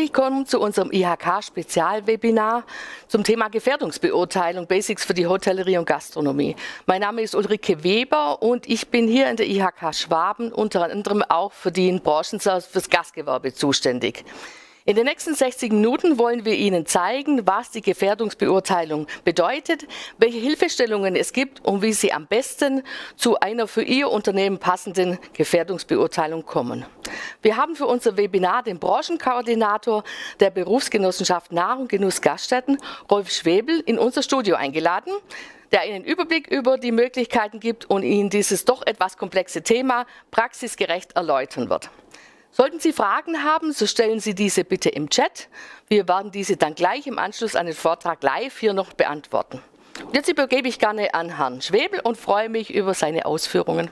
willkommen zu unserem IHK-Spezialwebinar zum Thema Gefährdungsbeurteilung, Basics für die Hotellerie und Gastronomie. Mein Name ist Ulrike Weber und ich bin hier in der IHK Schwaben unter anderem auch für den Branchenservice fürs Gastgewerbe zuständig. In den nächsten 60 Minuten wollen wir Ihnen zeigen, was die Gefährdungsbeurteilung bedeutet, welche Hilfestellungen es gibt und wie Sie am besten zu einer für Ihr Unternehmen passenden Gefährdungsbeurteilung kommen. Wir haben für unser Webinar den Branchenkoordinator der Berufsgenossenschaft Nahrung, Genuss, Gaststätten, Rolf Schwebel, in unser Studio eingeladen der Ihnen Überblick über die Möglichkeiten gibt und Ihnen dieses doch etwas komplexe Thema praxisgerecht erläutern wird. Sollten Sie Fragen haben, so stellen Sie diese bitte im Chat. Wir werden diese dann gleich im Anschluss an den Vortrag live hier noch beantworten. Jetzt übergebe ich gerne an Herrn Schwebel und freue mich über seine Ausführungen.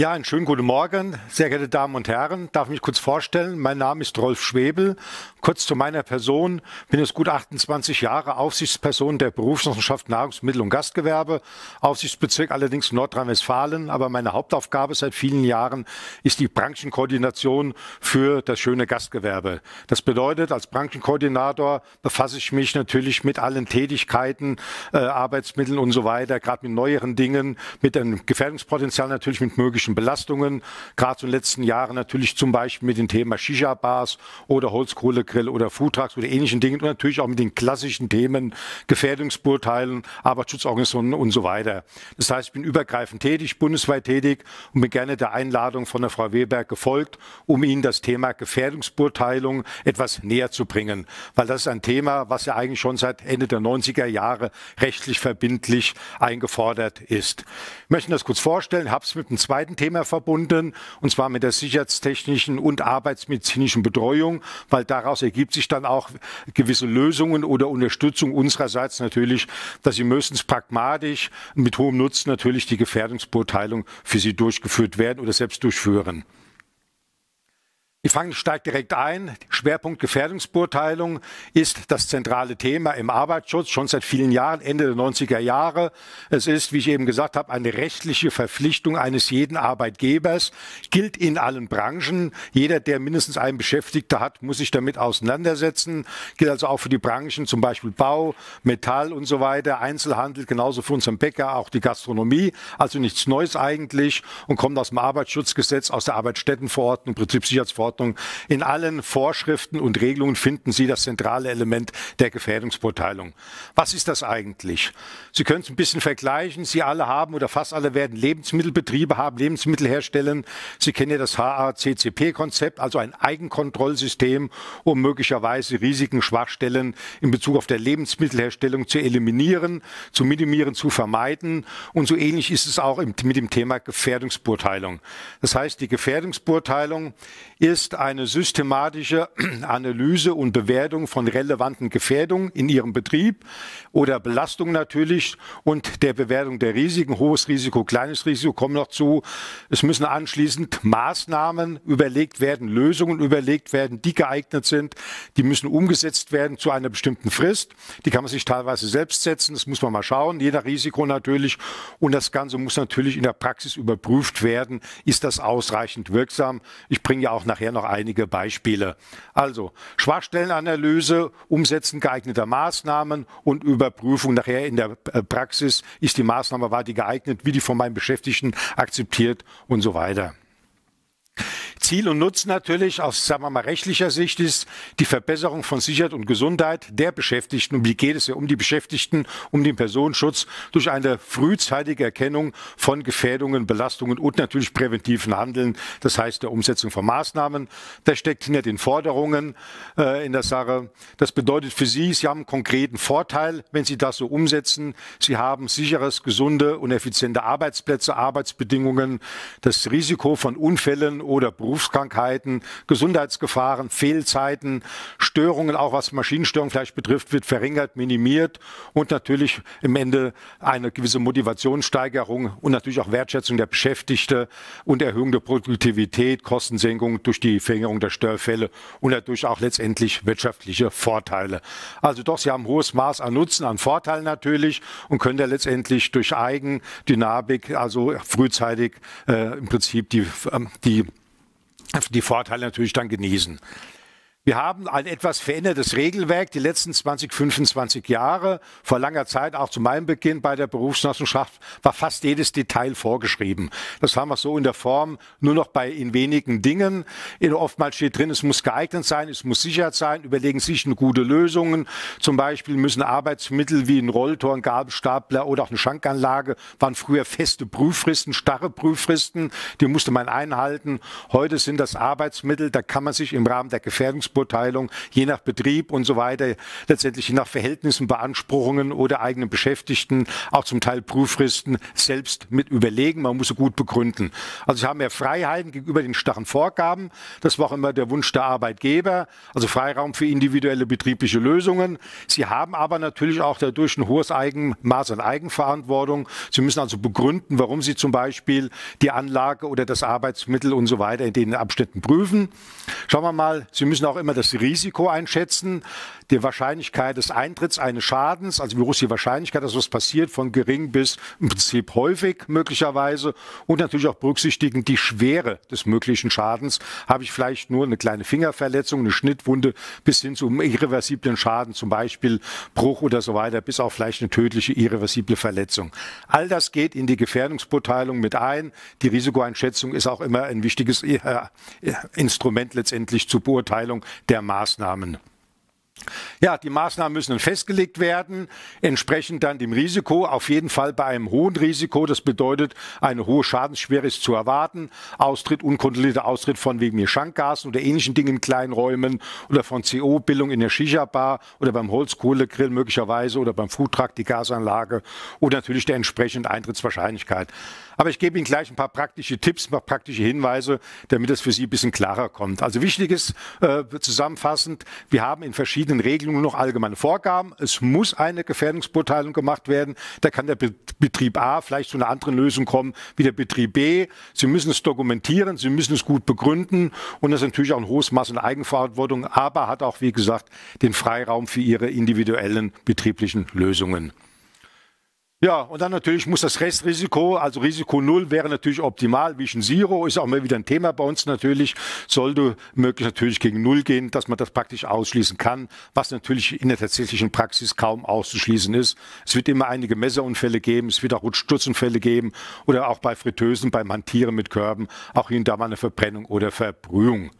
Ja, einen schönen guten Morgen, sehr geehrte Damen und Herren. Darf mich kurz vorstellen. Mein Name ist Rolf Schwebel. Kurz zu meiner Person. Bin jetzt gut 28 Jahre Aufsichtsperson der Berufsgenossenschaft Nahrungsmittel und Gastgewerbe, Aufsichtsbezirk allerdings Nordrhein-Westfalen. Aber meine Hauptaufgabe seit vielen Jahren ist die Branchenkoordination für das schöne Gastgewerbe. Das bedeutet, als Branchenkoordinator befasse ich mich natürlich mit allen Tätigkeiten, äh, Arbeitsmitteln und so weiter, gerade mit neueren Dingen, mit dem Gefährdungspotenzial natürlich, mit möglichen psychischen Belastungen, gerade so in den letzten Jahren natürlich zum Beispiel mit dem Thema Shisha-Bars oder Holzkohlegrill oder Foodtrucks oder ähnlichen Dingen und natürlich auch mit den klassischen Themen Gefährdungsbeurteilen, Arbeitsschutzorganisationen und so weiter. Das heißt, ich bin übergreifend tätig, bundesweit tätig und bin gerne der Einladung von der Frau Weber gefolgt, um Ihnen das Thema Gefährdungsbeurteilung etwas näher zu bringen, weil das ist ein Thema, was ja eigentlich schon seit Ende der 90er Jahre rechtlich verbindlich eingefordert ist. Ich möchte das kurz vorstellen, habe es mit dem zweiten Thema verbunden, und zwar mit der sicherheitstechnischen und arbeitsmedizinischen Betreuung, weil daraus ergibt sich dann auch gewisse Lösungen oder Unterstützung unsererseits natürlich, dass sie höchstens pragmatisch mit hohem Nutzen natürlich die Gefährdungsbeurteilung für sie durchgeführt werden oder selbst durchführen. Ich Fang steigt direkt ein. Schwerpunkt Gefährdungsbeurteilung ist das zentrale Thema im Arbeitsschutz schon seit vielen Jahren, Ende der 90er Jahre. Es ist, wie ich eben gesagt habe, eine rechtliche Verpflichtung eines jeden Arbeitgebers, gilt in allen Branchen. Jeder, der mindestens einen Beschäftigter hat, muss sich damit auseinandersetzen. Gilt also auch für die Branchen, zum Beispiel Bau, Metall und so weiter, Einzelhandel, genauso für unseren Bäcker, auch die Gastronomie. Also nichts Neues eigentlich und kommt aus dem Arbeitsschutzgesetz, aus der Arbeitsstättenverordnung, Prinzip Sicherheitsverordnung. Verordnung. In allen Vorschriften und Regelungen finden Sie das zentrale Element der Gefährdungsbeurteilung. Was ist das eigentlich? Sie können es ein bisschen vergleichen. Sie alle haben oder fast alle werden Lebensmittelbetriebe haben, Lebensmittel herstellen. Sie kennen ja das HACCP-Konzept, also ein Eigenkontrollsystem, um möglicherweise Risiken, Schwachstellen in Bezug auf der Lebensmittelherstellung zu eliminieren, zu minimieren, zu vermeiden. Und so ähnlich ist es auch mit dem Thema Gefährdungsbeurteilung. Das heißt, die Gefährdungsbeurteilung ist ist eine systematische Analyse und Bewertung von relevanten Gefährdungen in ihrem Betrieb oder Belastung natürlich und der Bewertung der Risiken, hohes Risiko, kleines Risiko kommen noch zu. Es müssen anschließend Maßnahmen überlegt werden, Lösungen überlegt werden, die geeignet sind, die müssen umgesetzt werden zu einer bestimmten Frist. Die kann man sich teilweise selbst setzen, das muss man mal schauen, je nach Risiko natürlich und das Ganze muss natürlich in der Praxis überprüft werden, ist das ausreichend wirksam. Ich bringe ja auch nachher nachher noch einige Beispiele. Also Schwachstellenanalyse, Umsetzen geeigneter Maßnahmen und Überprüfung nachher in der äh, Praxis, ist die Maßnahme, war die geeignet, wie die von meinen Beschäftigten akzeptiert und so weiter. Ziel und Nutzen natürlich aus, sagen wir mal, rechtlicher Sicht ist die Verbesserung von Sicherheit und Gesundheit der Beschäftigten. Und wie geht es ja um die Beschäftigten, um den Personenschutz durch eine frühzeitige Erkennung von Gefährdungen, Belastungen und natürlich präventiven Handeln, das heißt der Umsetzung von Maßnahmen. Das steckt hinter den Forderungen äh, in der Sache. Das bedeutet für Sie, Sie haben einen konkreten Vorteil, wenn Sie das so umsetzen. Sie haben sicheres, gesunde und effiziente Arbeitsplätze, Arbeitsbedingungen, das Risiko von Unfällen oder Berufs Berufskrankheiten, Gesundheitsgefahren, Fehlzeiten, Störungen, auch was Maschinenstörungen vielleicht betrifft, wird verringert, minimiert und natürlich im Ende eine gewisse Motivationssteigerung und natürlich auch Wertschätzung der Beschäftigten und Erhöhung der Produktivität, Kostensenkung durch die Verringerung der Störfälle und dadurch auch letztendlich wirtschaftliche Vorteile. Also doch, sie haben ein hohes Maß an Nutzen, an Vorteil natürlich und können da letztendlich durch Eigendynamik, also frühzeitig äh, im Prinzip die, äh, die die Vorteile natürlich dann genießen. Wir haben ein etwas verändertes Regelwerk die letzten 20, 25 Jahre. Vor langer Zeit, auch zu meinem Beginn bei der Berufsgenossenschaft, war fast jedes Detail vorgeschrieben. Das haben wir so in der Form nur noch bei in wenigen Dingen. Oftmals steht drin, es muss geeignet sein, es muss sicher sein, überlegen sich eine gute Lösungen. Zum Beispiel müssen Arbeitsmittel wie ein Rolltor, ein Gabelstapler oder auch eine Schankanlage waren früher feste Prüffristen, starre Prüffristen. Die musste man einhalten. Heute sind das Arbeitsmittel, da kann man sich im Rahmen der Gefährdungsprüfung Bedarfsbeurteilung, je nach Betrieb und so weiter, letztendlich je nach Verhältnissen, Beanspruchungen oder eigenen Beschäftigten, auch zum Teil Prüffristen, selbst mit überlegen. Man muss sie gut begründen. Also sie haben mehr Freiheiten gegenüber den starren Vorgaben. Das war auch immer der Wunsch der Arbeitgeber, also Freiraum für individuelle betriebliche Lösungen. Sie haben aber natürlich auch dadurch ein hohes Eigenmaß an Eigenverantwortung. Sie müssen also begründen, warum Sie zum Beispiel die Anlage oder das Arbeitsmittel und so weiter in den Abschnitten prüfen. Schauen wir mal, Sie müssen auch immer man das Risiko einschätzen die Wahrscheinlichkeit des Eintritts eines Schadens, also wie groß die Wahrscheinlichkeit, dass was passiert, von gering bis im Prinzip häufig möglicherweise und natürlich auch berücksichtigen die Schwere des möglichen Schadens. Habe ich vielleicht nur eine kleine Fingerverletzung, eine Schnittwunde bis hin zu einem irreversiblen Schaden, zum Beispiel Bruch oder so weiter, bis auch vielleicht eine tödliche irreversible Verletzung. All das geht in die Gefährdungsbeurteilung mit ein. Die Risikoeinschätzung ist auch immer ein wichtiges äh, äh, Instrument letztendlich zur Beurteilung der Maßnahmen. Ja, die Maßnahmen müssen festgelegt werden, entsprechend dann dem Risiko, auf jeden Fall bei einem hohen Risiko. Das bedeutet, eine hohe Schadensschwere ist zu erwarten. Austritt, unkontrollierter Austritt von wegen mir Schankgasen oder ähnlichen Dingen in kleinen Räumen oder von CO-Bildung in der Shisha-Bar oder beim Holzkohlegrill möglicherweise oder beim Foodtruck, die Gasanlage oder natürlich der entsprechenden Eintrittswahrscheinlichkeit. Aber ich gebe Ihnen gleich ein paar praktische Tipps, ein paar praktische Hinweise, damit das für Sie ein bisschen klarer kommt. Also wichtig ist äh, zusammenfassend, wir haben in verschiedenen Regelungen noch allgemeine Vorgaben. Es muss eine Gefährdungsbeurteilung gemacht werden. Da kann der Betrieb A vielleicht zu einer anderen Lösung kommen wie der Betrieb B. Sie müssen es dokumentieren, Sie müssen es gut begründen und das ist natürlich auch ein hohes Maß an Eigenverantwortung, aber hat auch, wie gesagt, den Freiraum für Ihre individuellen betrieblichen Lösungen. Ja, und dann natürlich muss das Restrisiko, also Risiko Null wäre natürlich optimal, Vision Zero ist auch mal wieder ein Thema bei uns natürlich, sollte möglich natürlich gegen Null gehen, dass man das praktisch ausschließen kann, was natürlich in der tatsächlichen Praxis kaum auszuschließen ist. Es wird immer einige Messerunfälle geben, es wird auch Sturzunfälle geben oder auch bei Fritteusen, beim Hantieren mit Körben, auch hier und da mal eine Verbrennung oder Verbrühung.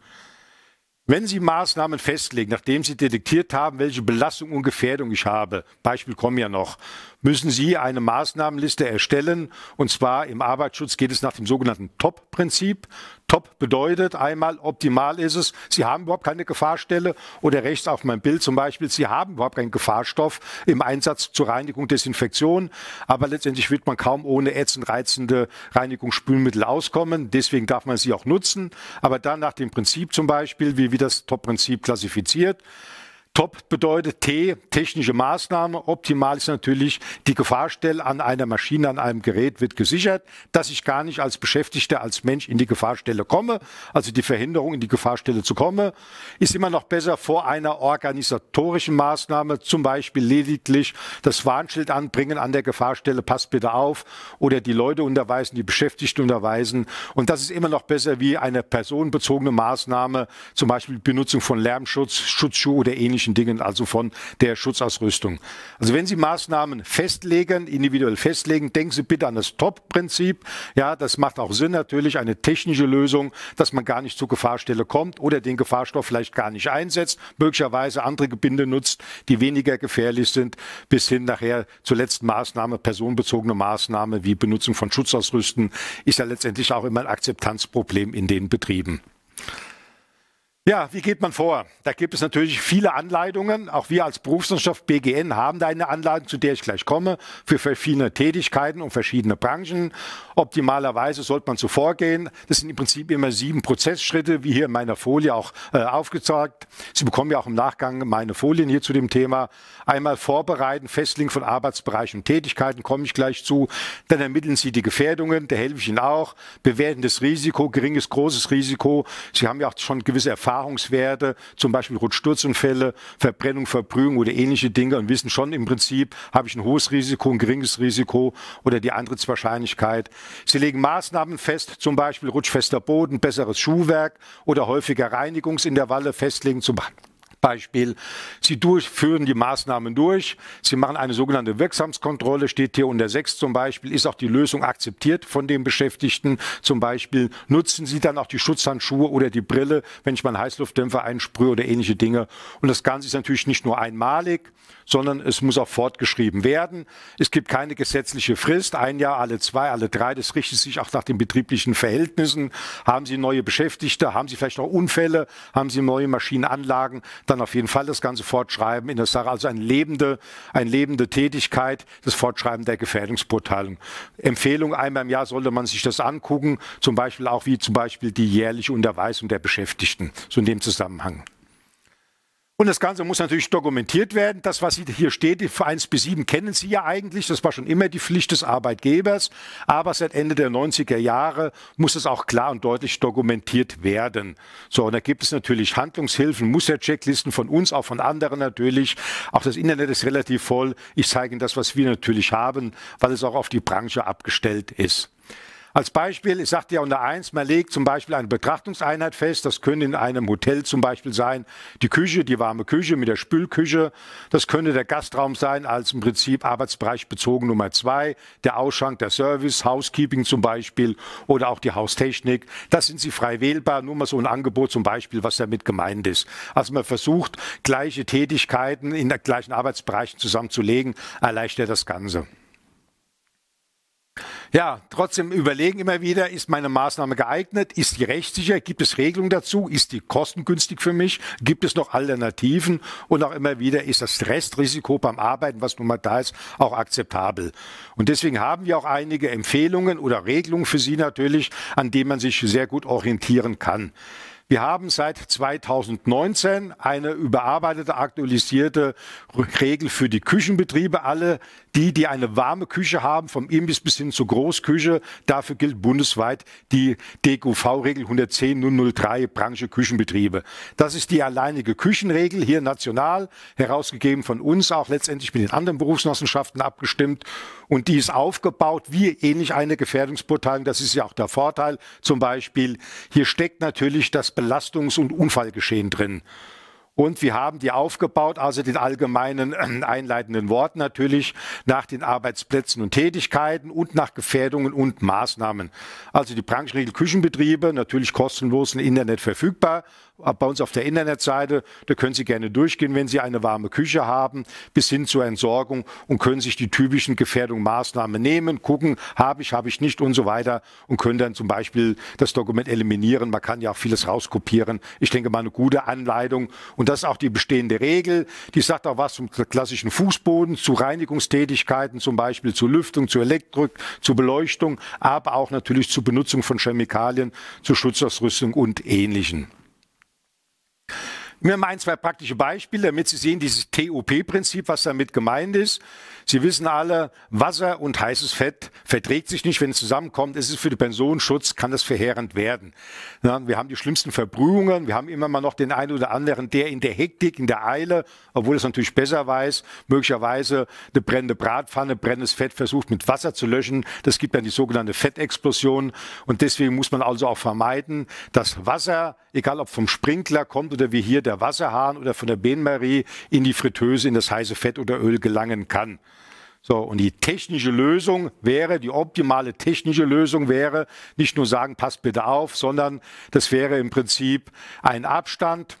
Wenn Sie Maßnahmen festlegen, nachdem Sie detektiert haben, welche Belastung und Gefährdung ich habe, Beispiel kommen ja noch, müssen Sie eine Maßnahmenliste erstellen. Und zwar im Arbeitsschutz geht es nach dem sogenannten TOP-Prinzip top bedeutet. Einmal optimal ist es, Sie haben überhaupt keine Gefahrstelle oder rechts auf meinem Bild zum Beispiel, Sie haben überhaupt keinen Gefahrstoff im Einsatz zur Reinigung, Desinfektion. Aber letztendlich wird man kaum ohne ätzend reizende Reinigungsspülmittel auskommen. Deswegen darf man sie auch nutzen. Aber dann nach dem Prinzip zum Beispiel, wie wir das Top-Prinzip klassifiziert. Top bedeutet T, technische Maßnahme. Optimal ist natürlich, die Gefahrstelle an einer Maschine, an einem Gerät wird gesichert, dass ich gar nicht als Beschäftigter, als Mensch in die Gefahrstelle komme. Also die Verhinderung, in die Gefahrstelle zu kommen, ist immer noch besser vor einer organisatorischen Maßnahme, zum Beispiel lediglich das Warnschild anbringen an der Gefahrstelle, passt bitte auf, oder die Leute unterweisen, die Beschäftigten unterweisen. Und das ist immer noch besser wie eine personenbezogene Maßnahme, zum Beispiel Benutzung von Lärmschutz, Schutzschuh oder ähnlichem solchen Dingen, also von der Schutzausrüstung. Also wenn Sie Maßnahmen festlegen, individuell festlegen, denken Sie bitte an das Top-Prinzip. Ja, das macht auch Sinn natürlich, eine technische Lösung, dass man gar nicht zur Gefahrstelle kommt oder den Gefahrstoff vielleicht gar nicht einsetzt, möglicherweise andere Gebinde nutzt, die weniger gefährlich sind, bis hin nachher zur letzten Maßnahme, personenbezogene Maßnahme wie Benutzung von Schutzausrüsten, ist ja letztendlich auch immer ein Akzeptanzproblem in den Betrieben. Ja, wie geht man vor? Da gibt es natürlich viele Anleitungen. Auch wir als Berufswissenschaft BGN haben da eine Anleitung, zu der ich gleich komme, für verschiedene Tätigkeiten und verschiedene Branchen. Optimalerweise sollte man so vorgehen. Das sind im Prinzip immer sieben Prozessschritte, wie hier in meiner Folie auch äh, aufgezeigt. Sie bekommen ja auch im Nachgang meine Folien hier zu dem Thema. Einmal vorbereiten, Festlegen von Arbeitsbereichen und Tätigkeiten, komme ich gleich zu. Dann ermitteln Sie die Gefährdungen, da helfe ich Ihnen auch. Bewerten das Risiko, geringes, großes Risiko. Sie haben ja auch schon gewisse Erfahrungen Erfahrungswerte, zum Beispiel Rutschsturzunfälle, Verbrennung, Verbrühung oder ähnliche Dinge und wissen schon im Prinzip, habe ich ein hohes Risiko, ein geringes Risiko oder die Eintrittswahrscheinlichkeit. Sie legen Maßnahmen fest, zum Beispiel rutschfester Boden, besseres Schuhwerk oder häufiger Reinigungsintervalle festlegen, zum Beispiel Beispiel, Sie durchführen die Maßnahmen durch, Sie machen eine sogenannte Wirksamskontrolle, steht hier unter 6 zum Beispiel, ist auch die Lösung akzeptiert von den Beschäftigten zum Beispiel, nutzen Sie dann auch die Schutzhandschuhe oder die Brille, wenn ich meinen Heißluftdämpfer einsprühe oder ähnliche Dinge. Und das Ganze ist natürlich nicht nur einmalig, sondern es muss auch fortgeschrieben werden. Es gibt keine gesetzliche Frist, ein Jahr, alle zwei, alle drei, das richtet sich auch nach den betrieblichen Verhältnissen. Haben Sie neue Beschäftigte, haben Sie vielleicht auch Unfälle, haben Sie neue Maschinenanlagen, dann auf jeden Fall das ganze Fortschreiben in der Sache. Also eine lebende, eine lebende Tätigkeit, das Fortschreiben der Gefährdungsbeurteilung. Empfehlung, einmal im Jahr sollte man sich das angucken, zum Beispiel auch wie zum Beispiel die jährliche Unterweisung der Beschäftigten, so in dem Zusammenhang. Und das Ganze muss natürlich dokumentiert werden. Das, was hier steht, die 1 bis 7 kennen Sie ja eigentlich. Das war schon immer die Pflicht des Arbeitgebers. Aber seit Ende der 90er Jahre muss es auch klar und deutlich dokumentiert werden. So, und da gibt es natürlich Handlungshilfen, Musterchecklisten von uns, auch von anderen natürlich. Auch das Internet ist relativ voll. Ich zeige Ihnen das, was wir natürlich haben, weil es auch auf die Branche abgestellt ist. Als Beispiel, ich sagte ja unter eins, man legt zum Beispiel eine Betrachtungseinheit fest. Das könnte in einem Hotel zum Beispiel sein die Küche, die warme Küche mit der Spülküche. Das könnte der Gastraum sein als im Prinzip Arbeitsbereich bezogen Nummer zwei, der Ausschank, der Service, Housekeeping zum Beispiel oder auch die Haustechnik. Das sind sie frei wählbar. Nur mal so ein Angebot zum Beispiel, was damit gemeint ist. Also man versucht, gleiche Tätigkeiten in der gleichen Arbeitsbereichen zusammenzulegen, erleichtert das Ganze. Ja, trotzdem überlegen immer wieder, ist meine Maßnahme geeignet, ist die rechtssicher, gibt es Regelungen dazu, ist die kostengünstig für mich, gibt es noch Alternativen und auch immer wieder ist das Restrisiko beim Arbeiten, was nun mal da ist, auch akzeptabel. Und deswegen haben wir auch einige Empfehlungen oder Regelungen für Sie natürlich, an denen man sich sehr gut orientieren kann. Wir haben seit 2019 eine überarbeitete, aktualisierte Regel für die Küchenbetriebe. Alle die, die eine warme Küche haben, vom Imbiss bis hin zur Großküche, dafür gilt bundesweit die DQV-Regel 110.003 Branche Küchenbetriebe. Das ist die alleinige Küchenregel hier national, herausgegeben von uns auch letztendlich mit den anderen Berufsgenossenschaften abgestimmt. Und die ist aufgebaut wie ähnlich eine Gefährdungsbeurteilung. Das ist ja auch der Vorteil. Zum Beispiel, hier steckt natürlich das Belastungs- und Unfallgeschehen drin. Und wir haben die aufgebaut, also den allgemeinen äh, einleitenden Wort natürlich, nach den Arbeitsplätzen und Tätigkeiten und nach Gefährdungen und Maßnahmen. Also die Branchenregel Küchenbetriebe, natürlich kostenlos im Internet verfügbar, äh, bei uns auf der Internetseite. Da können Sie gerne durchgehen, wenn Sie eine warme Küche haben, bis hin zur Entsorgung und können sich die typischen Gefährdungen, Maßnahmen nehmen, gucken, habe ich, habe ich nicht und so weiter und können dann zum Beispiel das Dokument eliminieren. Man kann ja auch vieles rauskopieren. Ich denke mal eine gute Anleitung und das ist auch die bestehende Regel. Die sagt auch was zum klassischen Fußboden, zu Reinigungstätigkeiten, zum Beispiel zu Lüftung, zu Elektrik, zu Beleuchtung, aber auch natürlich zur Benutzung von Chemikalien, zur Schutzausrüstung und Ähnlichen. Wir haben ein, zwei praktische Beispiele, damit Sie sehen, dieses TOP-Prinzip, was damit gemeint ist. Sie wissen alle, Wasser und heißes Fett verträgt sich nicht. Wenn es zusammenkommt, ist es für den Personenschutz, kann das verheerend werden. Ja, wir haben die schlimmsten Verbrühungen. Wir haben immer mal noch den einen oder anderen, der in der Hektik, in der Eile, obwohl es natürlich besser weiß, möglicherweise eine brennende Bratpfanne, brennendes Fett versucht mit Wasser zu löschen. Das gibt dann die sogenannte Fettexplosion. Und deswegen muss man also auch vermeiden, dass Wasser, egal ob vom Sprinkler kommt oder wie hier der Wasserhahn oder von der Bainmarie, in die Fritteuse, in das heiße Fett oder Öl gelangen kann. So, und die technische Lösung wäre, die optimale technische Lösung wäre, nicht nur sagen, passt bitte auf, sondern das wäre im Prinzip ein Abstand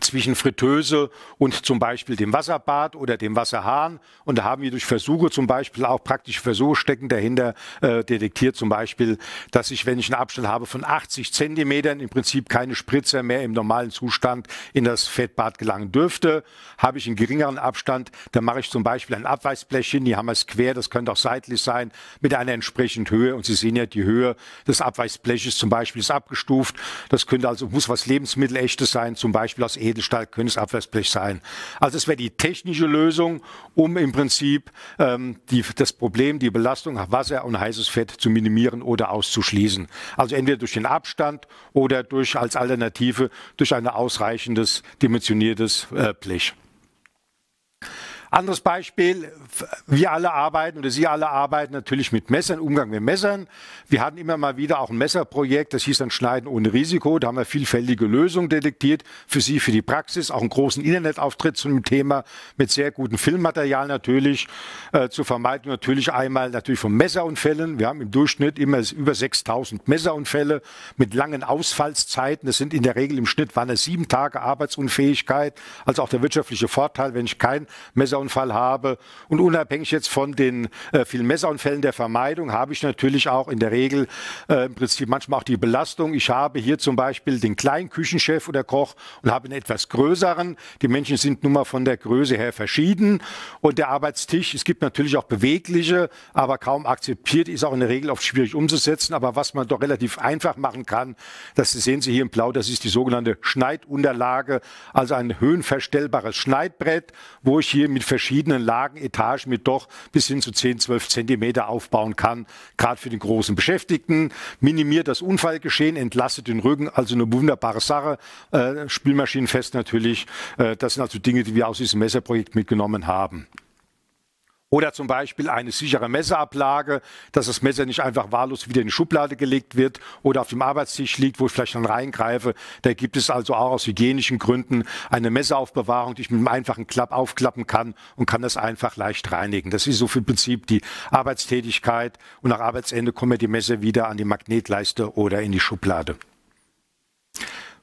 zwischen Fritteuse und zum Beispiel dem Wasserbad oder dem Wasserhahn. Und da haben wir durch Versuche, zum Beispiel auch praktische Versuche stecken dahinter, äh, detektiert zum Beispiel, dass ich, wenn ich einen Abstand habe von 80 Zentimetern, im Prinzip keine Spritzer mehr im normalen Zustand in das Fettbad gelangen dürfte. Habe ich einen geringeren Abstand, dann mache ich zum Beispiel ein Abweisblech hin, die haben wir es quer, das könnte auch seitlich sein, mit einer entsprechenden Höhe. Und Sie sehen ja, die Höhe des Abweisbleches zum Beispiel ist abgestuft. Das könnte also, muss was Lebensmittelechtes sein, zum Beispiel aus Erdöl Edelstahl Abwärtsblech sein. Also es wäre die technische Lösung, um im Prinzip ähm, die, das Problem, die Belastung nach Wasser und heißes Fett zu minimieren oder auszuschließen. Also entweder durch den Abstand oder durch als Alternative durch ein ausreichendes dimensioniertes äh, Blech. Anderes Beispiel, wir alle arbeiten oder Sie alle arbeiten natürlich mit Messern, Umgang mit Messern. Wir hatten immer mal wieder auch ein Messerprojekt, das hieß dann Schneiden ohne Risiko. Da haben wir vielfältige Lösungen detektiert, für Sie, für die Praxis, auch einen großen Internetauftritt zum Thema mit sehr gutem Filmmaterial natürlich, äh, zur Vermeidung natürlich einmal natürlich von Messerunfällen. Wir haben im Durchschnitt immer über 6000 Messerunfälle mit langen Ausfallszeiten. Das sind in der Regel im Schnitt waren es sieben Tage Arbeitsunfähigkeit, also auch der wirtschaftliche Vorteil, wenn ich kein Messer Messerunfall habe und unabhängig jetzt von den äh, vielen Messerunfällen der Vermeidung habe ich natürlich auch in der Regel äh, im Prinzip manchmal auch die Belastung. Ich habe hier zum Beispiel den kleinen Küchenchef oder Koch und habe einen etwas größeren. Die Menschen sind nun mal von der Größe her verschieden und der Arbeitstisch, es gibt natürlich auch bewegliche, aber kaum akzeptiert, ist auch in der Regel oft schwierig umzusetzen. Aber was man doch relativ einfach machen kann, das sehen Sie hier im Blau, das ist die sogenannte Schneidunterlage, also ein höhenverstellbares Schneidbrett, wo ich hier mit verschiedenen Lagen, Etagen mit doch bis hin zu 10, 12 Zentimeter aufbauen kann, gerade für den großen Beschäftigten. Minimiert das Unfallgeschehen, entlastet den Rücken, also eine wunderbare Sache. Äh, Spülmaschinenfest natürlich. Äh, das sind also Dinge, die wir aus diesem Messerprojekt mitgenommen haben. Oder zum Beispiel eine sichere Messerablage, dass das Messer nicht einfach wahllos wieder in die Schublade gelegt wird oder auf dem Arbeitstisch liegt, wo ich vielleicht dann reingreife. Da gibt es also auch aus hygienischen Gründen eine Messeraufbewahrung, die ich mit einem einfachen Klapp aufklappen kann und kann das einfach leicht reinigen. Das ist so für Prinzip die Arbeitstätigkeit und nach Arbeitsende kommen die Messer wieder an die Magnetleiste oder in die Schublade.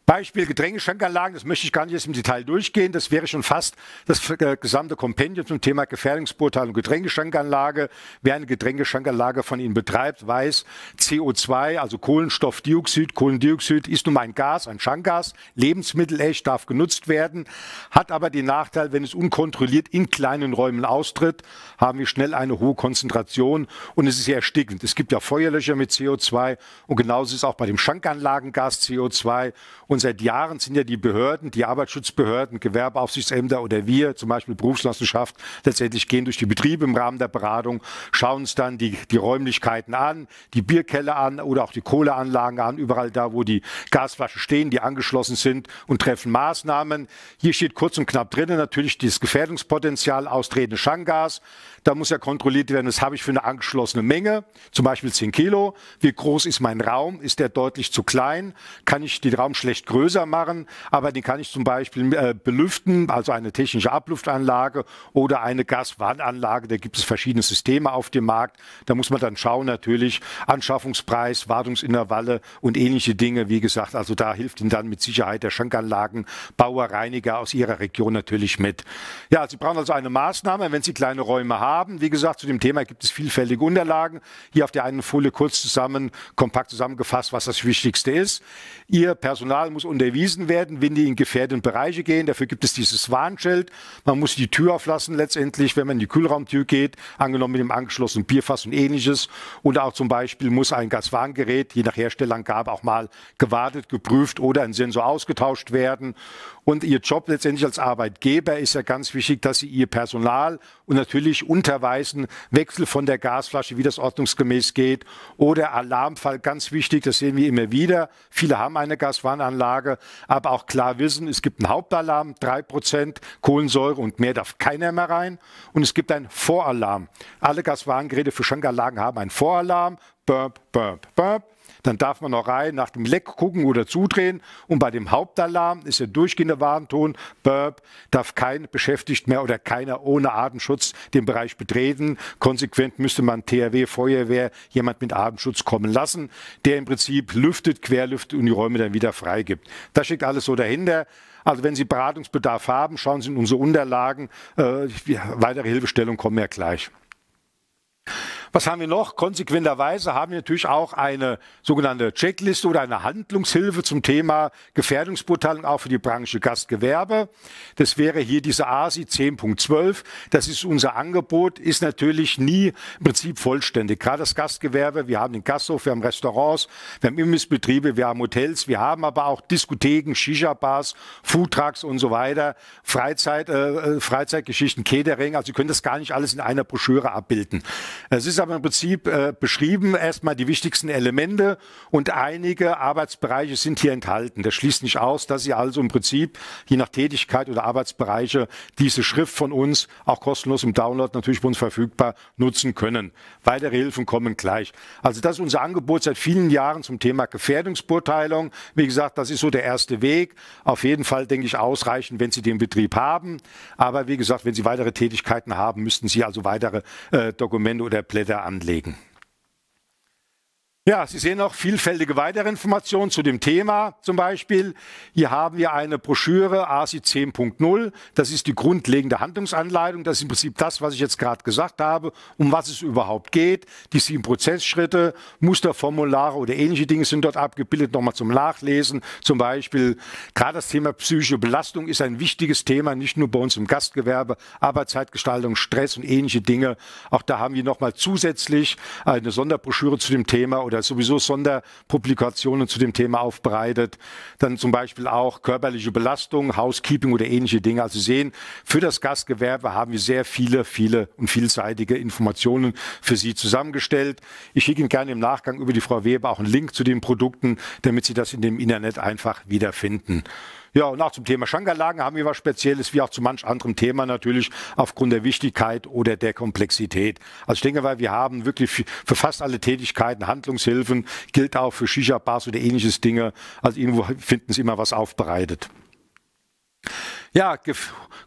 Beispiel Getränkeschankanlagen, das möchte ich gar nicht jetzt im Detail durchgehen, das wäre schon fast das äh, gesamte Kompendium zum Thema Gefährdungsbeurteilung Getränkeschankanlage, Wer eine Getränkeschankanlage von Ihnen betreibt, weiß, CO2, also Kohlenstoffdioxid, Kohlendioxid ist nun mal ein Gas, ein Schankgas, lebensmittelecht, darf genutzt werden, hat aber den Nachteil, wenn es unkontrolliert in kleinen Räumen austritt, haben wir schnell eine hohe Konzentration und es ist sehr erstickend. Es gibt ja Feuerlöcher mit CO2 und genauso ist es auch bei dem Schankanlagengas CO2 und und seit Jahren sind ja die Behörden, die Arbeitsschutzbehörden, Gewerbeaufsichtsämter oder wir, zum Beispiel Berufsgenossenschaft, letztendlich gehen durch die Betriebe im Rahmen der Beratung, schauen uns dann die, die Räumlichkeiten an, die Bierkelle an oder auch die Kohleanlagen an, überall da, wo die Gasflaschen stehen, die angeschlossen sind und treffen Maßnahmen. Hier steht kurz und knapp drinnen natürlich dieses Gefährdungspotenzial austretende Schangas. Da muss ja kontrolliert werden, was habe ich für eine angeschlossene Menge, zum Beispiel 10 Kilo. Wie groß ist mein Raum? Ist der deutlich zu klein? Kann ich den Raum schlecht größer machen? Aber den kann ich zum Beispiel äh, belüften, also eine technische Abluftanlage oder eine Gaswarnanlage. Da gibt es verschiedene Systeme auf dem Markt. Da muss man dann schauen natürlich Anschaffungspreis, Wartungsintervalle und ähnliche Dinge. Wie gesagt, also da hilft Ihnen dann mit Sicherheit der Schankanlagenbauer, Reiniger aus Ihrer Region natürlich mit. Ja, Sie brauchen also eine Maßnahme, wenn Sie kleine Räume haben haben. Wie gesagt, zu dem Thema gibt es vielfältige Unterlagen. Hier auf der einen Folie kurz zusammen, kompakt zusammengefasst, was das Wichtigste ist. Ihr Personal muss unterwiesen werden, wenn die in gefährdeten Bereiche gehen. Dafür gibt es dieses Warnschild. Man muss die Tür auflassen letztendlich, wenn man in die Kühlraumtür geht, angenommen mit dem angeschlossenen Bierfass und ähnliches. Oder auch zum Beispiel muss ein Gaswarngerät, je nach Herstellangabe, auch mal gewartet, geprüft oder ein Sensor ausgetauscht werden. Und Ihr Job letztendlich als Arbeitgeber ist ja ganz wichtig, dass Sie Ihr Personal und natürlich und unterweisen, Wechsel von der Gasflasche, wie das ordnungsgemäß geht, oder Alarmfall, ganz wichtig, das sehen wir immer wieder. Viele haben eine Gaswarnanlage, aber auch klar wissen, es gibt einen Hauptalarm, 3% Kohlensäure und mehr darf keiner mehr rein. Und es gibt einen Voralarm. Alle Gaswarngeräte für Schankanlagen haben einen Voralarm. Burp, burp, burp. Dann darf man noch rein, nach dem Leck gucken oder zudrehen. Und bei dem Hauptalarm ist der durchgehende Warnton, Burp, darf kein Beschäftigt mehr oder keiner ohne Atemschutz den Bereich betreten. Konsequent müsste man THW, Feuerwehr, jemand mit Atemschutz kommen lassen, der im Prinzip lüftet, querlüftet und die Räume dann wieder freigibt. Das steckt alles so dahinter. Also wenn Sie Beratungsbedarf haben, schauen Sie in unsere Unterlagen. Äh, weitere Hilfestellungen kommen ja gleich. Was haben wir noch? Konsequenterweise haben wir natürlich auch eine sogenannte Checkliste oder eine Handlungshilfe zum Thema Gefährdungsbeurteilung auch für die Branche Gastgewerbe. Das wäre hier diese ASI 10.12. Das ist unser Angebot, ist natürlich nie im Prinzip vollständig. Gerade das Gastgewerbe, wir haben den Gasthof, wir haben Restaurants, wir haben Imbissbetriebe, wir haben Hotels, wir haben aber auch Diskotheken, Shisha-Bars, Foodtrucks und so weiter, Freizeit, äh, äh Freizeitgeschichten, Catering. Also Sie können das gar nicht alles in einer Broschüre abbilden. Es ist haben wir im Prinzip äh, beschrieben, erstmal die wichtigsten Elemente und einige Arbeitsbereiche sind hier enthalten. Das schließt nicht aus, dass Sie also im Prinzip je nach Tätigkeit oder Arbeitsbereiche diese Schrift von uns auch kostenlos im Download natürlich bei uns verfügbar nutzen können. Weitere Hilfen kommen gleich. Also das ist unser Angebot seit vielen Jahren zum Thema Gefährdungsbeurteilung. Wie gesagt, das ist so der erste Weg. Auf jeden Fall denke ich ausreichend, wenn Sie den Betrieb haben. Aber wie gesagt, wenn Sie weitere Tätigkeiten haben, müssten Sie also weitere äh, Dokumente oder Blätter Gelder anlegen. Ja, Sie sehen auch vielfältige weitere Informationen zu dem Thema zum Beispiel. Hier haben wir eine Broschüre ASI 10.0. Das ist die grundlegende Handlungsanleitung. Das ist im Prinzip das, was ich jetzt gerade gesagt habe, um was es überhaupt geht. Die sieben Prozessschritte, Musterformulare oder ähnliche Dinge sind dort abgebildet, nochmal zum Nachlesen. Zum Beispiel gerade das Thema psychische Belastung ist ein wichtiges Thema, nicht nur bei uns im Gastgewerbe, Arbeitszeitgestaltung, Stress und ähnliche Dinge. Auch da haben wir nochmal zusätzlich eine Sonderbroschüre zu dem Thema oder oder sowieso Sonderpublikationen zu dem Thema aufbereitet. Dann zum Beispiel auch körperliche Belastung, Housekeeping oder ähnliche Dinge. Also Sie sehen, für das Gastgewerbe haben wir sehr viele, viele und vielseitige Informationen für Sie zusammengestellt. Ich schicke Ihnen gerne im Nachgang über die Frau Weber auch einen Link zu den Produkten, damit Sie das in dem Internet einfach wiederfinden. Ja, und auch zum Thema Schankanlagen haben wir was Spezielles, wie auch zu manch anderem Thema natürlich, aufgrund der Wichtigkeit oder der Komplexität. Also ich denke, weil wir haben wirklich für fast alle Tätigkeiten Handlungshilfen, gilt auch für Shisha-Bars oder ähnliches Dinge. Also irgendwo finden sie immer was aufbereitet. Ja,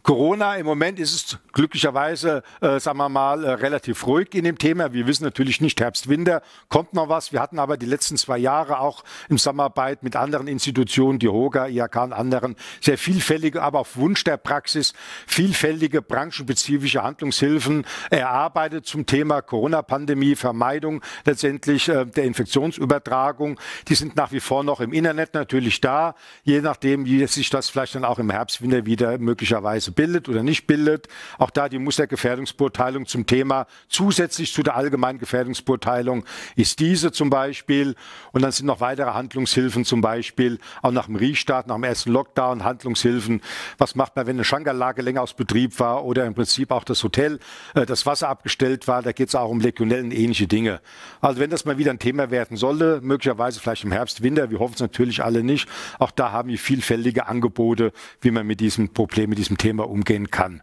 Corona, im Moment ist es glücklicherweise, äh, sagen wir mal, äh, relativ ruhig in dem Thema. Wir wissen natürlich nicht, Herbst, Winter kommt noch was. Wir hatten aber die letzten zwei Jahre auch in Zusammenarbeit mit anderen Institutionen, die HOGA, IHK und anderen, sehr vielfältige, aber auf Wunsch der Praxis, vielfältige branchenspezifische Handlungshilfen erarbeitet zum Thema Corona-Pandemie, Vermeidung letztendlich äh, der Infektionsübertragung. Die sind nach wie vor noch im Internet natürlich da, je nachdem, wie sich das vielleicht dann auch im Herbst, Winter wieder wieder möglicherweise bildet oder nicht bildet. Auch da die Mustergefährdungsbeurteilung zum Thema zusätzlich zu der allgemeinen Gefährdungsbeurteilung ist diese zum Beispiel. Und dann sind noch weitere Handlungshilfen zum Beispiel, auch nach dem Restart, nach dem ersten Lockdown, Handlungshilfen. Was macht man, wenn eine Schankerlage länger aus Betrieb war oder im Prinzip auch das Hotel, äh, das Wasser abgestellt war? Da geht es auch um Legionellen ähnliche Dinge. Also wenn das mal wieder ein Thema werden sollte, möglicherweise vielleicht im Herbst, Winter, wir hoffen es natürlich alle nicht, auch da haben wir vielfältige Angebote, wie man mit diesem Problem mit diesem Thema umgehen kann.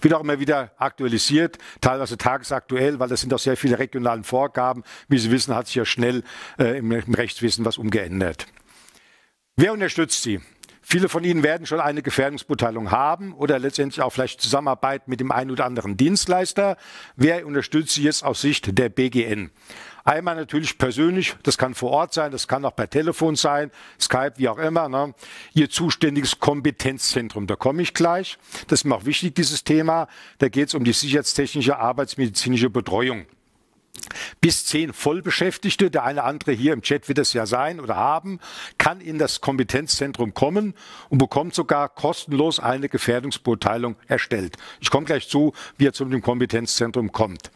Wird auch immer wieder aktualisiert, teilweise tagesaktuell, weil das sind auch sehr viele regionalen Vorgaben. Wie Sie wissen, hat sich ja schnell äh, im, im Rechtswissen was umgeändert. Wer unterstützt Sie? Viele von Ihnen werden schon eine Gefährdungsbeurteilung haben oder letztendlich auch vielleicht Zusammenarbeit mit dem einen oder anderen Dienstleister. Wer unterstützt Sie jetzt aus Sicht der BGN? Einmal natürlich persönlich, das kann vor Ort sein, das kann auch per Telefon sein, Skype, wie auch immer. Ne? Ihr zuständiges Kompetenzzentrum, da komme ich gleich. Das ist mir auch wichtig, dieses Thema. Da geht es um die sicherheitstechnische arbeitsmedizinische Betreuung. Bis zehn Vollbeschäftigte, der eine andere hier im Chat wird es ja sein oder haben, kann in das Kompetenzzentrum kommen und bekommt sogar kostenlos eine Gefährdungsbeurteilung erstellt. Ich komme gleich zu, wie er zu dem Kompetenzzentrum kommt.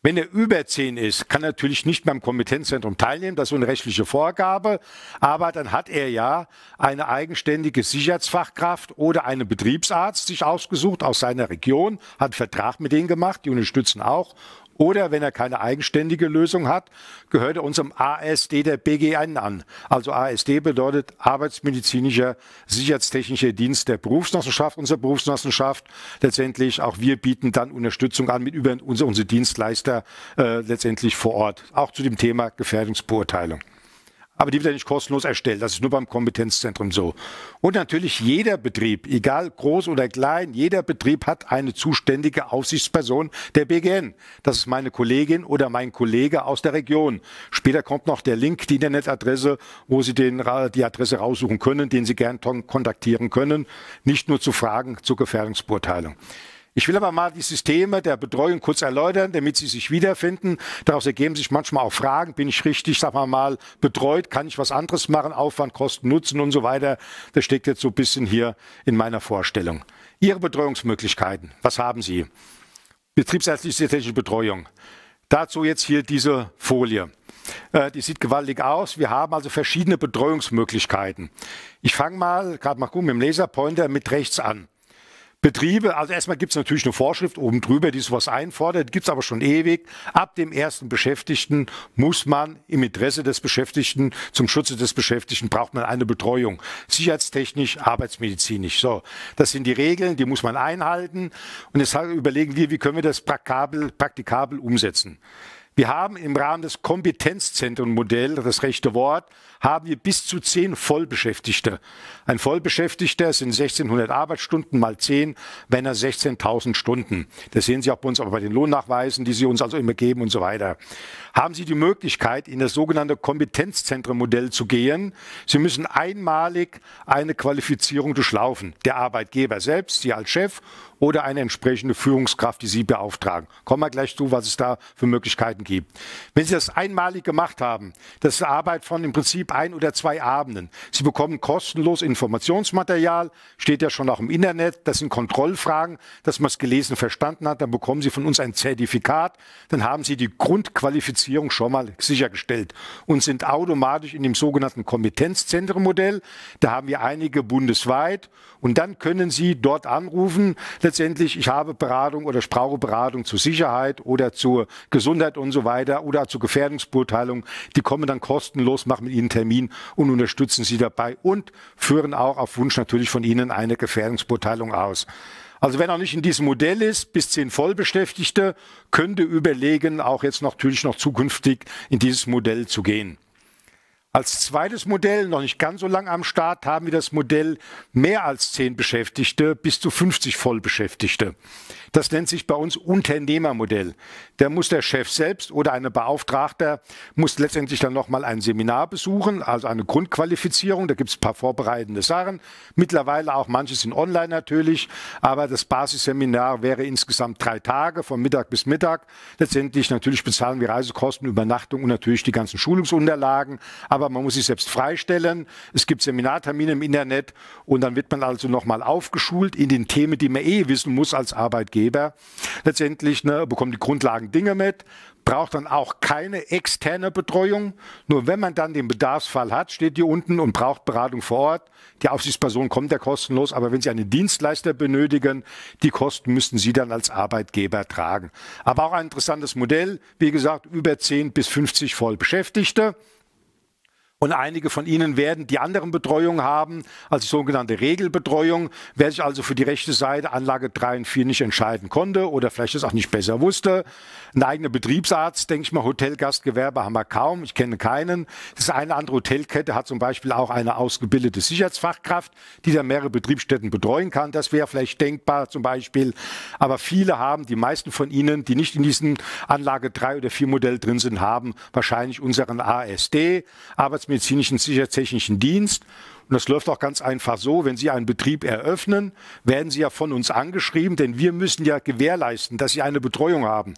Wenn er über 10 ist, kann natürlich nicht mehr beim Kompetenzzentrum teilnehmen, das ist eine rechtliche Vorgabe, aber dann hat er ja eine eigenständige Sicherheitsfachkraft oder einen Betriebsarzt sich ausgesucht aus seiner Region, hat einen Vertrag mit denen gemacht, die unterstützen auch oder wenn er keine eigenständige Lösung hat, gehört er unserem ASD der BGN an. Also ASD bedeutet Arbeitsmedizinischer Sicherheitstechnischer Dienst der Berufsgenossenschaft, unserer Berufsgenossenschaft. Letztendlich auch wir bieten dann Unterstützung an mit über unsere, unsere Dienstleister äh, letztendlich vor Ort. Auch zu dem Thema Gefährdungsbeurteilung aber die wird ja nicht kostenlos erstellt. Das ist nur beim Kompetenzzentrum so. Und natürlich jeder Betrieb, egal groß oder klein, jeder Betrieb hat eine zuständige Aufsichtsperson der BGN. Das ist meine Kollegin oder mein Kollege aus der Region. Später kommt noch der Link, die Internetadresse, wo Sie den, die Adresse raussuchen können, den Sie gern kontaktieren können. Nicht nur zu Fragen zur Gefährdungsbeurteilung. Ich will aber mal die Systeme der Betreuung kurz erläutern, damit Sie sich wiederfinden. Daraus ergeben sich manchmal auch Fragen. Bin ich richtig, sagen wir mal, betreut? Kann ich was anderes machen? Aufwand, Kosten, Nutzen und so weiter. Das steckt jetzt so ein bisschen hier in meiner Vorstellung. Ihre Betreuungsmöglichkeiten. Was haben Sie? Betriebsärztliche technische Betreuung. Dazu jetzt hier diese Folie. Äh, die sieht gewaltig aus. Wir haben also verschiedene Betreuungsmöglichkeiten. Ich fange mal, gerade mal gucken, mit dem Laserpointer mit rechts an. Betriebe, also erstmal gibt es natürlich eine Vorschrift oben drüber, die sowas einfordert, gibt es aber schon ewig. Ab dem ersten Beschäftigten muss man im Interesse des Beschäftigten, zum Schutze des Beschäftigten braucht man eine Betreuung. Sicherheitstechnisch, arbeitsmedizinisch. So, das sind die Regeln, die muss man einhalten. Und jetzt überlegen wir, wie können wir das praktikabel, praktikabel umsetzen. Wir haben im Rahmen des Kompetenzzentrenmodells, das rechte Wort, haben wir bis zu zehn Vollbeschäftigte. Ein Vollbeschäftigter sind 1600 Arbeitsstunden mal zehn, wenn er 16.000 Stunden. Das sehen Sie auch bei uns, aber bei den Lohnnachweisen, die Sie uns also immer geben und so weiter. Haben Sie die Möglichkeit, in das sogenannte Kompetenzzentrenmodell zu gehen? Sie müssen einmalig eine Qualifizierung durchlaufen. Der Arbeitgeber selbst, Sie als Chef oder eine entsprechende Führungskraft, die Sie beauftragen. Kommen wir gleich zu, was es da für Möglichkeiten gibt. Wenn Sie das einmalig gemacht haben, das ist Arbeit von im Prinzip Prinzip ein oder zwei Abenden. Sie bekommen kostenlos Informationsmaterial, steht ja schon auch im Internet, das sind Kontrollfragen, dass man es gelesen verstanden hat, dann bekommen Sie von uns ein Zertifikat, dann haben Sie die Grundqualifizierung schon mal sichergestellt und sind automatisch in dem sogenannten Kompetenzzentrum-Modell. Da haben wir einige bundesweit und dann können Sie dort anrufen, letztendlich, ich habe Beratung oder ich brauche Beratung zur Sicherheit oder zur Gesundheit und so weiter oder zur Gefährdungsbeurteilung. Die kommen dann kostenlos, machen mit Ihnen Termin und unterstützen Sie dabei und führen auch auf Wunsch natürlich von Ihnen eine Gefährdungsbeurteilung aus. Also wenn er nicht in diesem Modell ist, bis zehn Vollbeschäftigte, könnte überlegen, auch jetzt natürlich noch zukünftig in dieses Modell zu gehen. Als zweites Modell, noch nicht ganz so lang am Start, haben wir das Modell mehr als zehn Beschäftigte bis zu 50 Vollbeschäftigte. Das nennt sich bei uns Unternehmermodell. Da muss der Chef selbst oder eine Beauftragter muss letztendlich dann nochmal ein Seminar besuchen, also eine Grundqualifizierung. Da gibt es ein paar vorbereitende Sachen. Mittlerweile auch manches sind online natürlich, aber das Basisseminar wäre insgesamt drei Tage, von Mittag bis Mittag. Letztendlich natürlich bezahlen wir Reisekosten, Übernachtung und natürlich die ganzen Schulungsunterlagen. Aber selber, man muss sich selbst freistellen. Es gibt Seminartermine im Internet und dann wird man also nochmal aufgeschult in den Themen, die man eh wissen muss als Arbeitgeber. Letztendlich ne, bekommt die Grundlagen Dinge mit, braucht dann auch keine externe Betreuung. Nur wenn man dann den Bedarfsfall hat, steht hier unten und braucht Beratung vor Ort. Die Aufsichtsperson kommt ja kostenlos, aber wenn Sie einen Dienstleister benötigen, die Kosten müssen Sie dann als Arbeitgeber tragen. Aber auch ein interessantes Modell, wie gesagt, über 10 bis 50 Vollbeschäftigte. Und einige von Ihnen werden die anderen Betreuungen haben, also die sogenannte Regelbetreuung. Wer sich also für die rechte Seite Anlage 3 und 4 nicht entscheiden konnte oder vielleicht es auch nicht besser wusste. Ein eigener Betriebsarzt, denke ich mal, Hotelgastgewerbe haben wir kaum. Ich kenne keinen. Das eine andere Hotelkette hat zum Beispiel auch eine ausgebildete Sicherheitsfachkraft, die da mehrere Betriebsstätten betreuen kann. Das wäre vielleicht denkbar zum Beispiel. Aber viele haben, die meisten von Ihnen, die nicht in diesem Anlage 3 oder 4 Modell drin sind, haben wahrscheinlich unseren ASD, Arbeits rechtsmedizinischen sicherheitstechnischen Dienst. Und das läuft auch ganz einfach so, wenn Sie einen Betrieb eröffnen, werden Sie ja von uns angeschrieben, denn wir müssen ja gewährleisten, dass Sie eine Betreuung haben.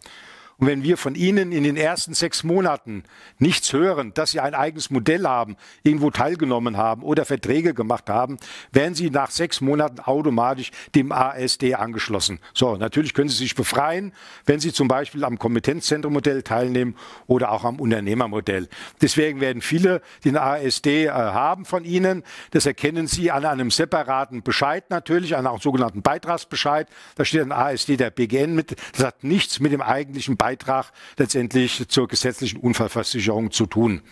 Und wenn wir von Ihnen in den ersten sechs Monaten nichts hören, dass Sie ein eigenes Modell haben, irgendwo teilgenommen haben oder Verträge gemacht haben, werden Sie nach sechs Monaten automatisch dem ASD angeschlossen. So, natürlich können Sie sich befreien, wenn Sie zum Beispiel am Kompetenzzentrum-Modell teilnehmen oder auch am Unternehmermodell. Deswegen werden viele den ASD äh, haben von Ihnen. Das erkennen Sie an einem separaten Bescheid natürlich, an einem sogenannten Beitragsbescheid. Da steht ein ASD der BGN mit. Das hat nichts mit dem eigentlichen Beitrag Beitrag letztendlich zur gesetzlichen Unfallversicherung zu tun.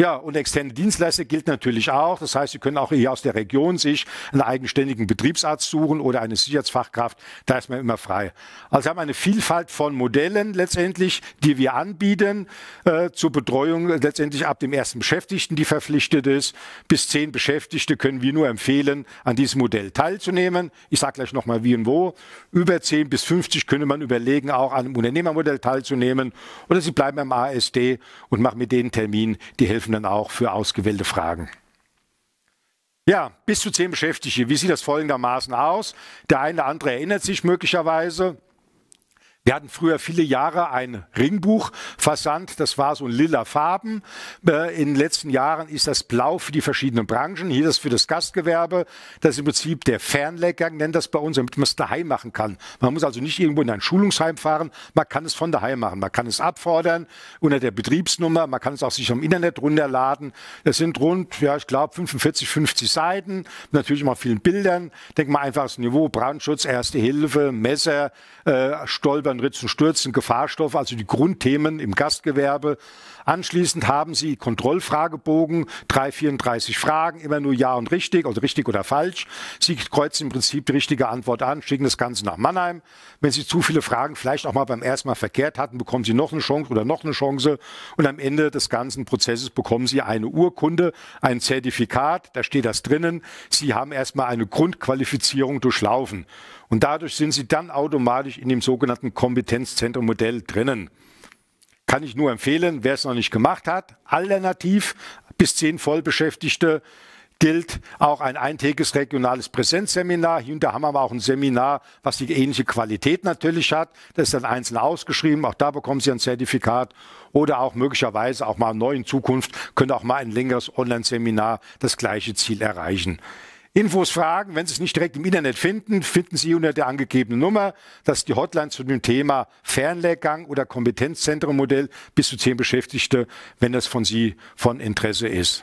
Ja, und externe Dienstleister gilt natürlich auch. Das heißt, Sie können auch hier aus der Region sich einen eigenständigen Betriebsarzt suchen oder eine Sicherheitsfachkraft. Da ist man immer frei. Also wir haben eine Vielfalt von Modellen letztendlich, die wir anbieten äh, zur Betreuung letztendlich ab dem ersten Beschäftigten, die verpflichtet ist. Bis zehn Beschäftigte können wir nur empfehlen, an diesem Modell teilzunehmen. Ich sage gleich nochmal wie und wo. Über zehn bis 50 könnte man überlegen, auch an einem Unternehmermodell teilzunehmen. Oder Sie bleiben am ASD und machen mit denen Termin, die helfen Betroffenen auch für ausgewählte Fragen. Ja, bis zu zehn Beschäftigte. Wie sieht das folgendermaßen aus? Der eine oder andere erinnert sich möglicherweise. Wir hatten früher viele Jahre ein Ringbuchversand, das war so ein lila Farben. Äh, in den letzten Jahren ist das blau für die verschiedenen Branchen. Hier das für das Gastgewerbe. Das ist im Prinzip der Fernlehrgang, nennt das bei uns, damit man es daheim machen kann. Man muss also nicht irgendwo in ein Schulungsheim fahren, man kann es von daheim machen. Man kann es abfordern unter der Betriebsnummer, man kann es auch sich im Internet runterladen. Das sind rund, ja, ich glaube, 45, 50 Seiten, natürlich immer vielen Bildern. Denk mal einfaches Niveau, Brandschutz, Erste Hilfe, Messer, äh, Stolpern Ritzen, Stürzen, Gefahrstoffe, also die Grundthemen im Gastgewerbe. Anschließend haben Sie Kontrollfragebogen, 334 Fragen, immer nur Ja und richtig, also richtig oder falsch. Sie kreuzen im Prinzip die richtige Antwort an, schicken das Ganze nach Mannheim. Wenn Sie zu viele Fragen vielleicht auch mal beim ersten Mal verkehrt hatten, bekommen Sie noch eine Chance oder noch eine Chance. Und am Ende des ganzen Prozesses bekommen Sie eine Urkunde, ein Zertifikat, da steht das drinnen. Sie haben erstmal eine Grundqualifizierung durchlaufen. Und dadurch sind sie dann automatisch in dem sogenannten Kompetenzzentrum-Modell drinnen. Kann ich nur empfehlen, wer es noch nicht gemacht hat. Alternativ bis zehn Vollbeschäftigte gilt auch ein eintägiges regionales Präsenzseminar. Hinter haben wir aber auch ein Seminar, was die ähnliche Qualität natürlich hat. Das ist dann einzeln ausgeschrieben. Auch da bekommen Sie ein Zertifikat oder auch möglicherweise auch mal neu in Zukunft können auch mal ein längeres Online-Seminar das gleiche Ziel erreichen. Infos fragen. Wenn Sie es nicht direkt im Internet finden, finden Sie unter der angegebenen Nummer. Das ist die Hotline zu dem Thema Fernlehrgang oder Kompetenzzentrumodell bis zu zehn Beschäftigte, wenn das von Sie von Interesse ist.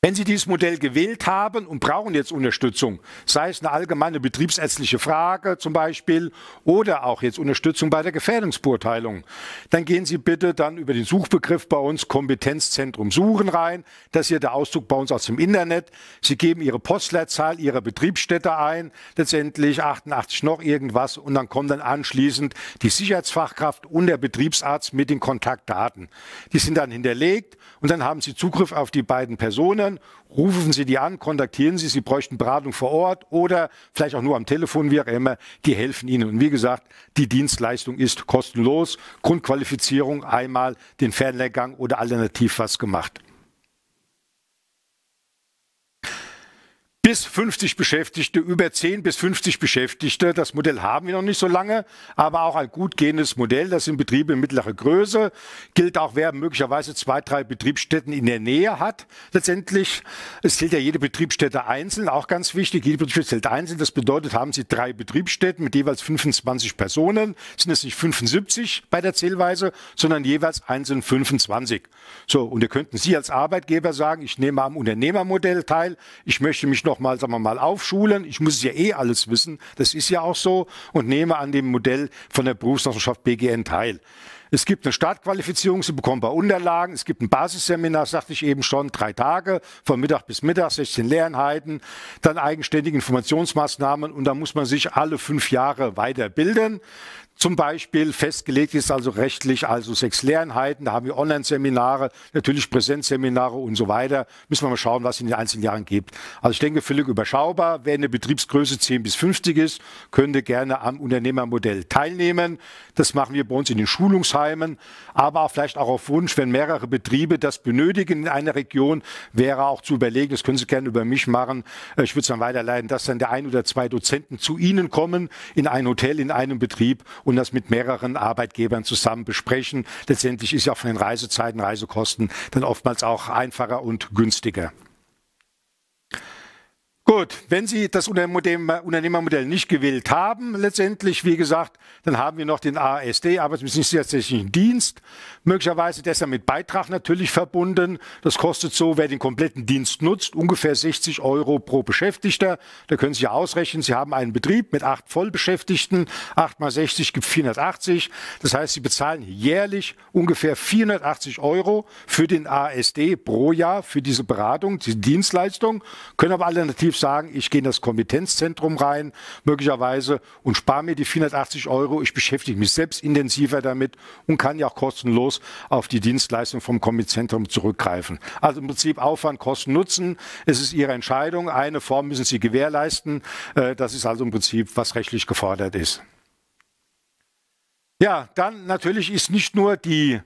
Wenn Sie dieses Modell gewählt haben und brauchen jetzt Unterstützung, sei es eine allgemeine betriebsärztliche Frage zum Beispiel oder auch jetzt Unterstützung bei der Gefährdungsbeurteilung, dann gehen Sie bitte dann über den Suchbegriff bei uns Kompetenzzentrum Suchen rein. Das ist hier der Ausdruck bei uns aus dem Internet. Sie geben Ihre Postleitzahl Ihrer Betriebsstätte ein, letztendlich 88 noch irgendwas und dann kommen dann anschließend die Sicherheitsfachkraft und der Betriebsarzt mit den Kontaktdaten. Die sind dann hinterlegt und dann haben Sie Zugriff auf die beiden Personen informieren. Rufen Sie die an, kontaktieren Sie, Sie bräuchten Beratung vor Ort oder vielleicht auch nur am Telefon, wie auch immer. Die helfen Ihnen. Und wie gesagt, die Dienstleistung ist kostenlos. Grundqualifizierung einmal den Fernlehrgang oder alternativ was gemacht. bis 50 Beschäftigte, über 10 bis 50 Beschäftigte. Das Modell haben wir noch nicht so lange, aber auch ein gut gehendes Modell. Das sind Betriebe in mittlerer Größe. Gilt auch, wer möglicherweise zwei, drei Betriebsstätten in der Nähe hat. Letztendlich, es zählt ja jede Betriebsstätte einzeln, auch ganz wichtig. Jede Betriebsstätte zählt einzeln. Das bedeutet, haben Sie drei Betriebsstätten mit jeweils 25 Personen, sind es nicht 75 bei der Zählweise, sondern jeweils einzeln 25. So, und da könnten Sie als Arbeitgeber sagen, ich nehme am Unternehmermodell teil. Ich möchte mich noch nochmal, sagen wir mal, aufschulen. Ich muss es ja eh alles wissen. Das ist ja auch so. Und nehme an dem Modell von der Berufsgenossenschaft BGN teil. Es gibt eine Startqualifizierung, Sie bekommen bei Unterlagen. Es gibt ein Basisseminar, sagte ich eben schon, drei Tage, von Mittag bis Mittag, 16 Lehreinheiten, dann eigenständige Informationsmaßnahmen und da muss man sich alle fünf Jahre weiterbilden zum Beispiel festgelegt ist, also rechtlich, also sechs Lehreinheiten, da haben wir Online-Seminare, natürlich Präsenzseminare und so weiter. Müssen wir mal schauen, was es in den einzelnen Jahren gibt. Also ich denke, völlig überschaubar. Wer eine Betriebsgröße 10 bis 50 ist, könnte gerne am Unternehmermodell teilnehmen. Das machen wir bei uns in den Schulungsheimen, aber auch vielleicht auch auf Wunsch, wenn mehrere Betriebe das benötigen in einer Region, wäre auch zu überlegen, das können Sie gerne über mich machen. Äh, ich würde es dann weiterleiten, dass dann der ein oder zwei Dozenten zu Ihnen kommen, in ein Hotel, in einem Betrieb und das mit mehreren Arbeitgebern zusammen besprechen. Letztendlich ist ja auch von den Reisezeiten, Reisekosten dann oftmals auch einfacher und günstiger. Gut, wenn Sie das Unternehmermodell nicht gewählt haben, letztendlich, wie gesagt, dann haben wir noch den ASD, Arbeitsmedizinischen Dienst, möglicherweise deshalb mit Beitrag natürlich verbunden. Das kostet so, wer den kompletten Dienst nutzt, ungefähr 60 Euro pro Beschäftigter. Da können Sie ja ausrechnen, Sie haben einen Betrieb mit acht Vollbeschäftigten, acht mal 60 gibt 480. Das heißt, Sie bezahlen jährlich ungefähr 480 Euro für den ASD pro Jahr, für diese Beratung, diese Dienstleistung, können aber alternativ ich sagen, ich gehe in das Kompetenzzentrum rein, möglicherweise, und spare mir die 480 Euro. Ich beschäftige mich selbst intensiver damit und kann ja auch kostenlos auf die Dienstleistung vom Kompetenzzentrum zurückgreifen. Also im Prinzip Aufwand, Kosten, Nutzen. Es ist Ihre Entscheidung. Eine Form müssen Sie gewährleisten. Äh, das ist also im Prinzip, was rechtlich gefordert ist. Ja, dann natürlich ist nicht nur die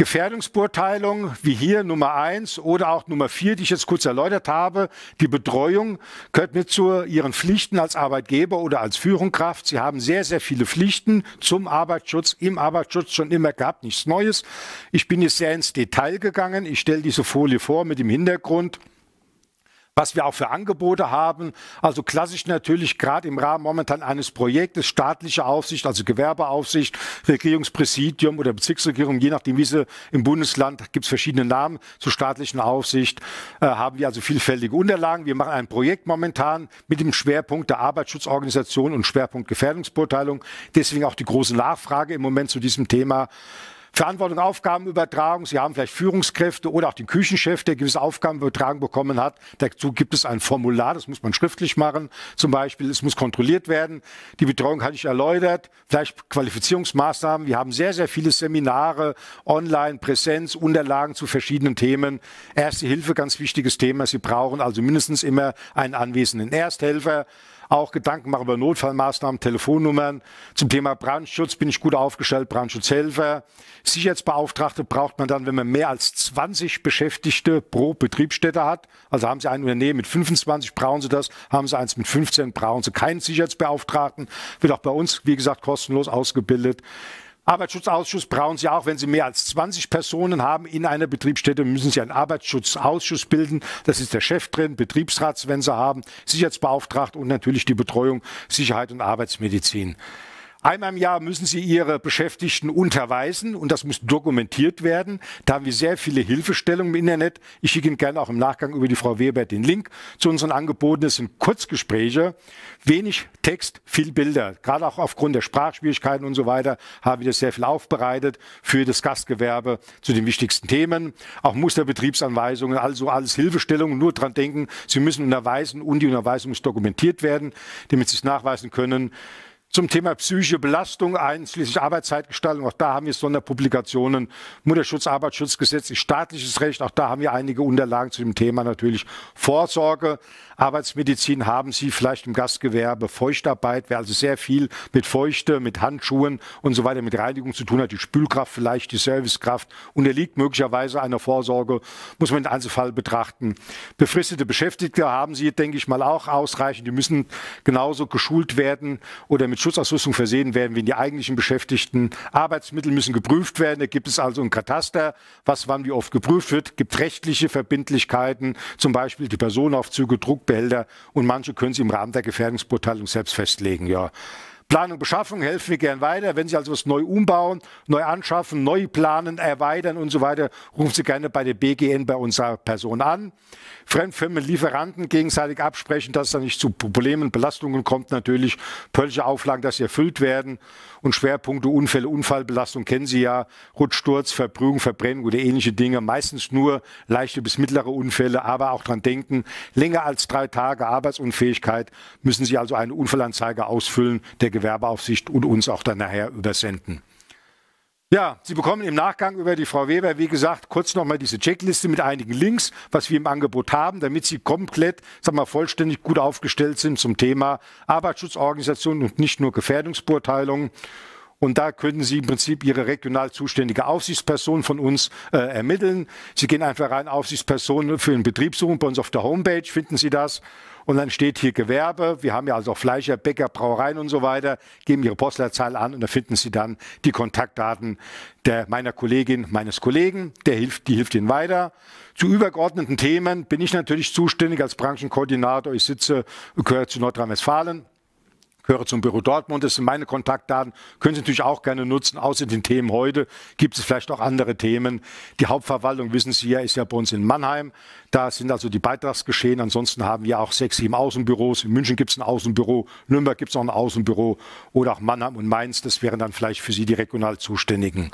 Gefährdungsbeurteilung, wie hier Nummer eins oder auch Nummer vier, die ich jetzt kurz erläutert habe, die Betreuung gehört mit zu Ihren Pflichten als Arbeitgeber oder als Führungskraft. Sie haben sehr, sehr viele Pflichten zum Arbeitsschutz, im Arbeitsschutz schon immer gehabt, nichts Neues. Ich bin jetzt sehr ins Detail gegangen. Ich stelle diese Folie vor mit dem Hintergrund was wir auch für Angebote haben. Also klassisch natürlich gerade im Rahmen momentan eines Projektes staatliche Aufsicht, also Gewerbeaufsicht, Regierungspräsidium oder Bezirksregierung, je nachdem wie sie im Bundesland, gibt es verschiedene Namen zur staatlichen Aufsicht, äh, haben wir also vielfältige Unterlagen. Wir machen ein Projekt momentan mit dem Schwerpunkt der Arbeitsschutzorganisation und Schwerpunkt Gefährdungsbeurteilung. Deswegen auch die große Nachfrage im Moment zu diesem Thema. Verantwortung, Aufgabenübertragung. Sie haben vielleicht Führungskräfte oder auch den Küchenchef, der gewisse Aufgaben übertragen bekommen hat. Dazu gibt es ein Formular, das muss man schriftlich machen. Zum Beispiel, es muss kontrolliert werden. Die Betreuung hatte ich erläutert. Vielleicht Qualifizierungsmaßnahmen. Wir haben sehr, sehr viele Seminare, Online, Präsenz, Unterlagen zu verschiedenen Themen. Erste Hilfe, ganz wichtiges Thema. Sie brauchen also mindestens immer einen anwesenden Ersthelfer auch Gedanken machen über Notfallmaßnahmen, Telefonnummern. Zum Thema Brandschutz bin ich gut aufgestellt, Brandschutzhelfer. Sicherheitsbeauftragte braucht man dann, wenn man mehr als 20 Beschäftigte pro Betriebsstätte hat. Also haben Sie ein Unternehmen mit 25, brauchen Sie das. Haben Sie eins mit 15, brauchen Sie keinen Sicherheitsbeauftragten. Wird auch bei uns, wie gesagt, kostenlos ausgebildet. Arbeitsschutzausschuss brauchen Sie auch, wenn Sie mehr als 20 Personen haben in einer Betriebsstätte, müssen Sie einen Arbeitsschutzausschuss bilden. Das ist der Chef drin, Betriebsrats, wenn Sie haben, Sicherheitsbeauftragt und natürlich die Betreuung Sicherheit und Arbeitsmedizin. Einmal im Jahr müssen Sie Ihre Beschäftigten unterweisen und das muss dokumentiert werden. Da haben wir sehr viele Hilfestellungen im Internet. Ich schicke Ihnen gerne auch im Nachgang über die Frau Weber den Link zu unseren Angeboten. Das sind Kurzgespräche, wenig Text, viel Bilder. Gerade auch aufgrund der Sprachschwierigkeiten und so weiter haben wir das sehr viel aufbereitet für das Gastgewerbe zu den wichtigsten Themen. Auch Musterbetriebsanweisungen, also alles Hilfestellungen. Nur dran denken, Sie müssen unterweisen und die Unterweisung muss dokumentiert werden, damit Sie es nachweisen können zum Thema psychische Belastung einschließlich Arbeitszeitgestaltung. Auch da haben wir Sonderpublikationen, Mutterschutz, Arbeitsschutzgesetz, staatliches Recht. Auch da haben wir einige Unterlagen zu dem Thema natürlich. Vorsorge, Arbeitsmedizin haben Sie vielleicht im Gastgewerbe, Feuchtarbeit, wer also sehr viel mit Feuchte, mit Handschuhen und so weiter, mit Reinigung zu tun hat, die Spülkraft vielleicht, die Servicekraft, unterliegt möglicherweise einer Vorsorge, muss man den Einzelfall betrachten. Befristete Beschäftigte haben Sie, denke ich mal, auch ausreichend. Die müssen genauso geschult werden oder mit Schutzausrüstung versehen werden wie die eigentlichen Beschäftigten. Arbeitsmittel müssen geprüft werden. Da gibt es also ein Kataster, was wann wie oft geprüft wird. Gibt rechtliche Verbindlichkeiten, zum Beispiel die Personenaufzüge, Druckbehälter und manche können sie im Rahmen der Gefährdungsbeurteilung selbst festlegen. Ja. Planung, Beschaffung helfen wir gern weiter. Wenn Sie also was neu umbauen, neu anschaffen, neu planen, erweitern und so weiter, rufen Sie gerne bei der BGN bei unserer Person an. Fremdfirmen, Lieferanten gegenseitig absprechen, dass es da nicht zu Problemen, Belastungen kommt natürlich. pöllische Auflagen, dass sie erfüllt werden. Und Schwerpunkte, Unfälle, Unfallbelastung kennen Sie ja. Rutschsturz, Verbrühung, Verbrennung oder ähnliche Dinge. Meistens nur leichte bis mittlere Unfälle, aber auch dran denken. Länger als drei Tage Arbeitsunfähigkeit müssen Sie also eine Unfallanzeige ausfüllen. Der Gewerbeaufsicht und uns auch dann nachher übersenden. Ja, Sie bekommen im Nachgang über die Frau Weber, wie gesagt, kurz nochmal diese Checkliste mit einigen Links, was wir im Angebot haben, damit Sie komplett, sagen wir, vollständig gut aufgestellt sind zum Thema Arbeitsschutzorganisation und nicht nur Gefährdungsbeurteilung. Und da können Sie im Prinzip Ihre regional zuständige Aufsichtsperson von uns äh, ermitteln. Sie gehen einfach rein, Aufsichtsperson für den Betrieb suchen. Bei uns auf der Homepage finden Sie das. Und dann steht hier Gewerbe. Wir haben ja also auch Fleischer, Bäcker, Brauereien und so weiter. Geben Ihre Postleitzahl an und da finden Sie dann die Kontaktdaten der, meiner Kollegin, meines Kollegen. Der hilft, die hilft Ihnen weiter. Zu übergeordneten Themen bin ich natürlich zuständig als Branchenkoordinator. Ich sitze, gehöre zu Nordrhein-Westfalen höre zum Büro Dortmund, das sind meine Kontaktdaten, können Sie natürlich auch gerne nutzen, außer den Themen heute gibt es vielleicht auch andere Themen. Die Hauptverwaltung, wissen Sie ja, ist ja bei uns in Mannheim, da sind also die Beitragsgeschehen, ansonsten haben wir auch sechs, sieben Außenbüros, in München gibt es ein Außenbüro, Nürnberg gibt es auch ein Außenbüro oder auch Mannheim und Mainz, das wären dann vielleicht für Sie die regional Zuständigen.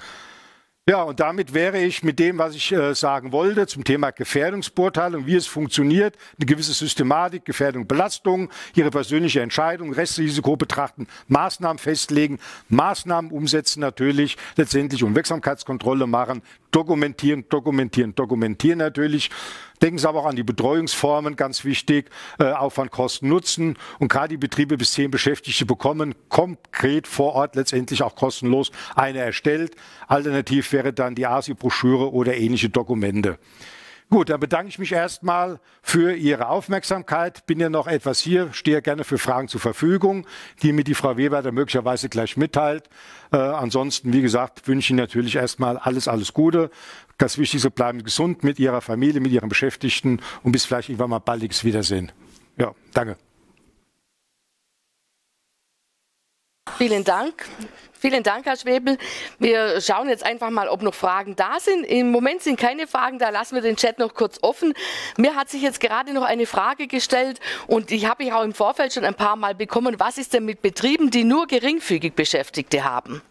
Ja, und damit wäre ich mit dem, was ich äh, sagen wollte zum Thema Gefährdungsbeurteilung, wie es funktioniert, eine gewisse Systematik, Gefährdung, Belastung, Ihre persönliche Entscheidung, Restrisiko betrachten, Maßnahmen festlegen, Maßnahmen umsetzen natürlich, letztendlich Unwirksamkeitskontrolle machen, dokumentieren, dokumentieren, dokumentieren natürlich. Denken Sie aber auch an die Betreuungsformen, ganz wichtig, äh, Aufwand, Kosten, Nutzen. Und gerade die Betriebe bis zehn Beschäftigte bekommen konkret vor Ort letztendlich auch kostenlos eine erstellt. Alternativ wäre dann die ASI-Broschüre oder ähnliche Dokumente. Gut, dann bedanke ich mich erstmal für Ihre Aufmerksamkeit. Bin ja noch etwas hier, stehe gerne für Fragen zur Verfügung, die mir die Frau Weber dann möglicherweise gleich mitteilt. Äh, ansonsten, wie gesagt, wünsche ich Ihnen natürlich erstmal alles, alles Gute. Das Wichtigste, bleiben gesund mit Ihrer Familie, mit Ihren Beschäftigten und bis vielleicht irgendwann mal baldiges Wiedersehen. Ja, danke. Vielen Dank. Vielen Dank, Herr Schwebel. Wir schauen jetzt einfach mal, ob noch Fragen da sind. Im Moment sind keine Fragen, da lassen wir den Chat noch kurz offen. Mir hat sich jetzt gerade noch eine Frage gestellt und die habe ich auch im Vorfeld schon ein paar Mal bekommen. Was ist denn mit Betrieben, die nur geringfügig Beschäftigte haben?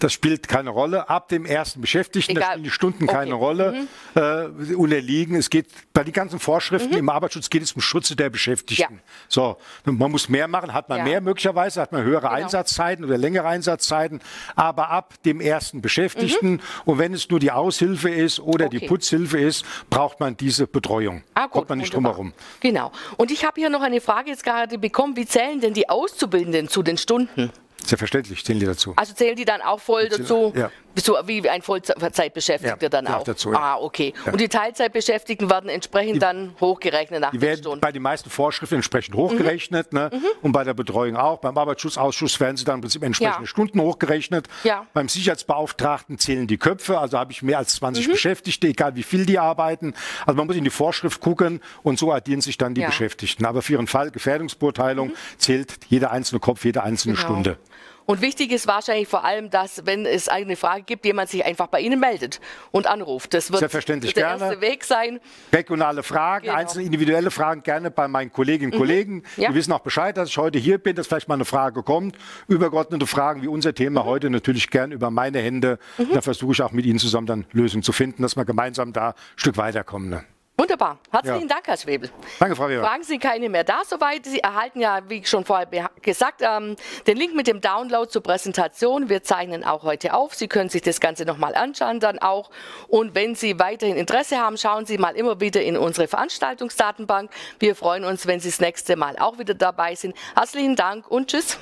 das spielt keine Rolle. Ab dem ersten Beschäftigten, Egal. das spielen die Stunden okay. keine Rolle, mhm. äh, unerliegen. Es geht bei den ganzen Vorschriften mhm. im Arbeitsschutz geht es um Schutze der Beschäftigten. Ja. So, man muss mehr machen, hat man ja. mehr möglicherweise, hat man höhere genau. Einsatzzeiten oder längere Einsatzzeiten, aber ab dem ersten Beschäftigten mhm. und wenn es nur die Aushilfe ist oder okay. die Putzhilfe ist, braucht man diese Betreuung. Ah, gut, Kommt man nicht wunderbar. drum herum. Genau. Und ich habe hier noch eine Frage jetzt gerade bekommen, wie zählen denn die Auszubildenden zu den Stunden? Hm. Selbstverständlich zählen die dazu. Also zählen die dann auch voll dazu? Ja. So wie ein Vollzeitbeschäftigter ja, dann auch? Dazu, ja. Ah, okay. Ja. Und die Teilzeitbeschäftigten werden entsprechend die, dann hochgerechnet nach die werden Stunden. Bei den meisten Vorschriften entsprechend hochgerechnet ne? mhm. Ne? Mhm. und bei der Betreuung auch. Beim Arbeitsschutzausschuss werden sie dann im Prinzip entsprechende Stunden hochgerechnet. Beim Sicherheitsbeauftragten zählen die Köpfe. Also habe ich mehr als 20 mhm. Beschäftigte, egal wie viel die arbeiten. Also man muss in die Vorschrift gucken und so addieren sich dann die Beschäftigten. Aber für ihren Fall Gefährdungsbeurteilung mhm. zählt jeder einzelne Kopf, jede einzelne genau. Stunde. Und wichtig ist wahrscheinlich vor allem, dass, wenn es eine Frage gibt, jemand sich einfach bei Ihnen meldet und anruft. Das wird Selbstverständlich der gerne. erste Weg sein. Regionale Fragen, genau. einzelne individuelle Fragen gerne bei meinen Kolleginnen und mhm. Kollegen. Ja. Die wissen auch Bescheid, dass ich heute hier bin, dass vielleicht mal eine Frage kommt. Übergeordnete Fragen wie unser Thema mhm. heute natürlich gerne über meine Hände. Mhm. Da versuche ich auch mit Ihnen zusammen dann Lösungen zu finden, dass wir gemeinsam da ein Stück weiterkommen. Ne? Wunderbar. Herzlichen ja. Dank, Herr Schwebel. Danke, Frau Weber. Fragen Sie keine mehr da soweit. Sie erhalten ja, wie schon vorher gesagt, ähm, den Link mit dem Download zur Präsentation. Wir zeichnen auch heute auf. Sie können sich das Ganze nochmal anschauen dann auch. Und wenn Sie weiterhin Interesse haben, schauen Sie mal immer wieder in unsere Veranstaltungsdatenbank. Wir freuen uns, wenn Sie das nächste Mal auch wieder dabei sind. Herzlichen Dank und tschüss.